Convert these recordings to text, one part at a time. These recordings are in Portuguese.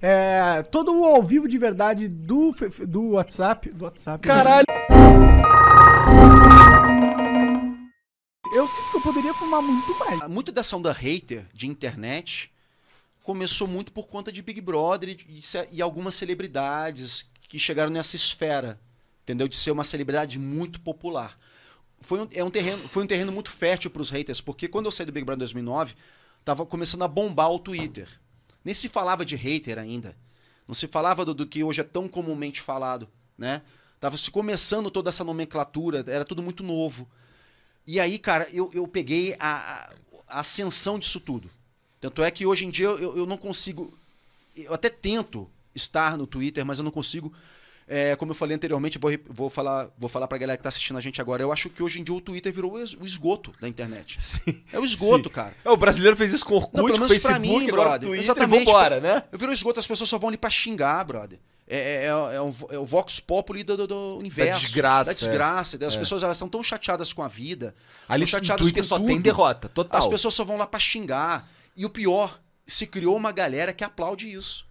É, todo o ao vivo de verdade do, do WhatsApp. Do WhatsApp. Né? Caralho! Eu sinto que eu poderia fumar muito mais. Muito dessa onda hater de internet começou muito por conta de Big Brother e, e algumas celebridades que chegaram nessa esfera, entendeu? De ser uma celebridade muito popular. Foi um, é um terreno, foi um terreno muito fértil para os haters, porque quando eu saí do Big Brother em 2009, tava começando a bombar o Twitter. Nem se falava de hater ainda. Não se falava do, do que hoje é tão comumente falado, né? Tava se começando toda essa nomenclatura, era tudo muito novo. E aí, cara, eu, eu peguei a, a ascensão disso tudo. Tanto é que hoje em dia eu, eu não consigo. Eu até tento estar no Twitter, mas eu não consigo é, como eu falei anteriormente, vou, vou falar, vou falar pra galera que tá assistindo a gente agora. Eu acho que hoje em dia o Twitter virou o esgoto da internet. Sim, é o esgoto, sim. cara. É, o brasileiro fez isso com o Não, pelo menos Facebook, pra mim, brother. Twitter, Exatamente. Vambora, né? Eu viro o esgoto, as pessoas só vão ali pra xingar, brother. É, é, é, é, o é vox populi do, do, do, universo. Da desgraça. Da desgraça. As é. pessoas elas estão tão chateadas com a vida. Ali chateadas Twitter com só tudo. tem derrota, total. As pessoas só vão lá para xingar. E o pior, se criou uma galera que aplaude isso.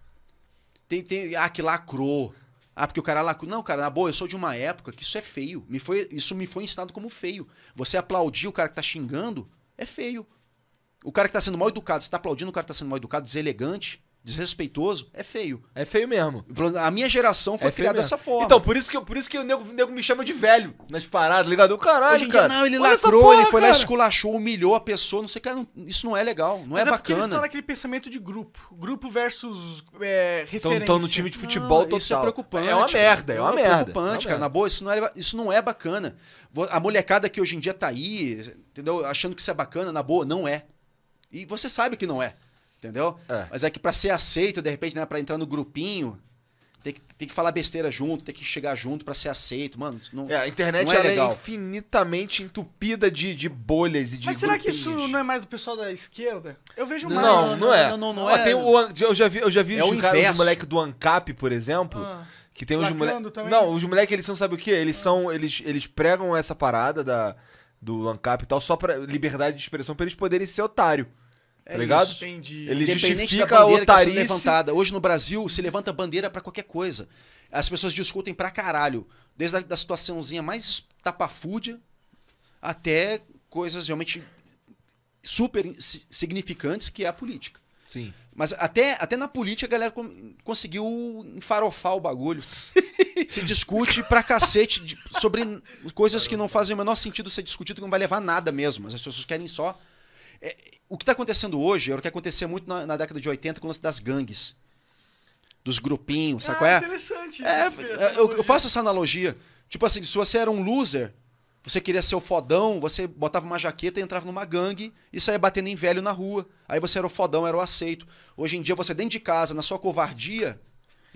Tem, tem, ah, que lacrou. Ah, porque o cara lá. Não, cara, na boa, eu sou de uma época que isso é feio. Me foi, isso me foi ensinado como feio. Você aplaudir o cara que tá xingando é feio. O cara que tá sendo mal educado, você tá aplaudindo o cara que tá sendo mal educado, deselegante desrespeitoso, é feio. É feio mesmo. A minha geração foi é criada dessa forma. Então, por isso que, por isso que o nego, o nego me chama de velho nas paradas, ligado? Caralho, Hoje cara. Dia, não, ele lacrou, porra, ele foi cara. lá, esculachou, humilhou a pessoa, não sei, cara, que isso não é legal, não Mas é, é bacana. Porque eles naquele pensamento de grupo. Grupo versus é, referência. Estão no time de futebol não, total. Isso é preocupante. É uma merda, é uma, é, é uma merda. preocupante, cara. Na boa, isso não, é, isso não é bacana. A molecada que hoje em dia tá aí, entendeu? Achando que isso é bacana, na boa, não é. E você sabe que não é. Entendeu? É. Mas é que para ser aceito, de repente, né, para entrar no grupinho, tem que, tem que falar besteira junto, tem que chegar junto para ser aceito, mano. Não, é, a internet é, é, legal. é infinitamente entupida de, de bolhas e de. Mas será que isso não é mais o pessoal da esquerda? Eu vejo mais. Não, não, é. Não, não, não, é. eu já vi, eu já vi é os, cara, os moleque do ANCAP, por exemplo. Ah. Que tem os mole Não, né? os moleques, eles são, sabe o quê? Eles são. Eles, eles pregam essa parada da, do ANCAP e tal, só pra liberdade de expressão pra eles poderem ser otário. É tá ligado? Isso. Entendi. Ele Independente da bandeira que levantada. Hoje no Brasil se levanta bandeira para qualquer coisa. As pessoas discutem pra caralho. Desde a da situaçãozinha mais tapafúdia até coisas realmente super significantes que é a política. Sim. Mas até, até na política a galera conseguiu enfarofar o bagulho. Se discute pra cacete de, sobre coisas que não fazem o menor sentido ser discutido, que não vai levar nada mesmo. As pessoas querem só é, o que está acontecendo hoje é o que acontecia muito na, na, década de 80 com o lance das gangues. Dos grupinhos, sabe ah, qual é? Interessante. É, é eu, eu, faço essa analogia. Tipo assim, se você era um loser, você queria ser o fodão, você botava uma jaqueta e entrava numa gangue e saía batendo em velho na rua. Aí você era o fodão, era o aceito. Hoje em dia, você dentro de casa, na sua covardia,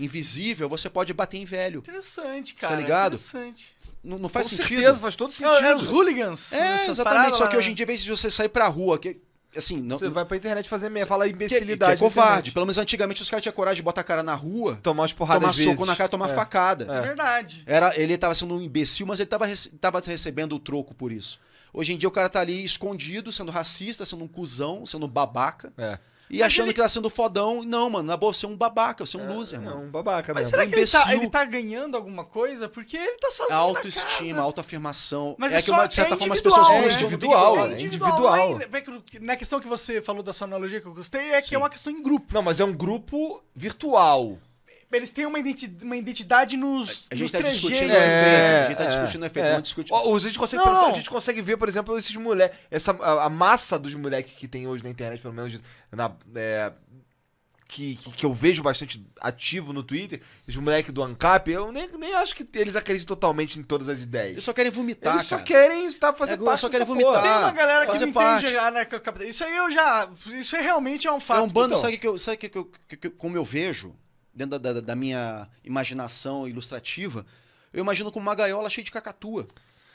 invisível, você pode bater em velho. Interessante, tá cara. Tá ligado? Interessante. Não, não faz Com sentido. Com certeza, faz todo é, sentido. É, os hooligans. É, exatamente. Só que hoje em dia, em você sair pra rua, que, assim, não, você vai pra internet fazer meia, falar imbecilidade. Que, que é covarde. Pelo menos antigamente os caras tinham coragem de botar a cara na rua, tomar umas porradas, tomar soco vezes. na cara, tomar é. facada. É. é verdade. Era, ele tava sendo um imbecil, mas ele tava, tava recebendo o troco por isso. Hoje em dia o cara tá ali escondido, sendo racista, sendo um cuzão, sendo babaca. É. E achando ele... que tá sendo fodão. Não, mano, na boa, você é um babaca, você é um é, loser, é mano. É um babaca Mas mesmo. Será um que ele tá, ele tá, ganhando alguma coisa? Porque ele tá sozinho. Autoestima, autoafirmação. Mas é, é que, uma, de certa é forma, as pessoas é, É individual, é individual. individual. Na questão que você falou da sua analogia que eu gostei, é Sim. que é uma questão em grupo. Não, mas é um grupo virtual. Eles têm uma identidade, uma identidade nos. A gente nos tá discutindo o é, efeito. A gente tá é. discutindo o efeito, não é. discutindo. a, gente consegue não, pensar, não. a gente consegue ver, por exemplo, esses moleques. Essa, a, a, massa dos moleques que tem hoje na internet, pelo menos na. Que, que, que, eu vejo bastante ativo no Twitter, os moleques do ANCAP, eu nem, nem acho que eles acreditam totalmente em todas as ideias. Eles só querem vomitar, eles cara. Eles tá só querem estar fazendo é, parte. só querem vomitar. Tem uma galera que parte. entende anarcocapitalista. Isso aí eu já... Isso aí realmente é um fato. É um bando, então. sabe, que eu, sabe que, que, que, como eu vejo? dentro da, da, da, minha imaginação ilustrativa, eu imagino com uma gaiola cheia de cacatua.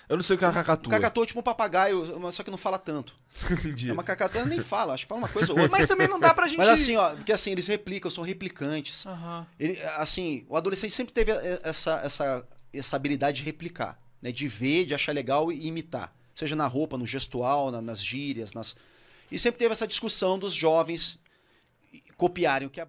Eu não sei o que é uma cacatua. Cacatua é tipo um papagaio, só que não fala tanto. Entendi. É uma cacatua, nem fala, acho que fala uma coisa ou outra. Mas também não dá pra gente... Mas assim, ó, porque assim, eles replicam, são replicantes. Uhum. Ele, assim, o adolescente sempre teve essa, essa, essa habilidade de replicar, né? De ver, de achar legal e imitar. Seja na roupa, no gestual, na, nas gírias, nas... E sempre teve essa discussão dos jovens copiarem o que a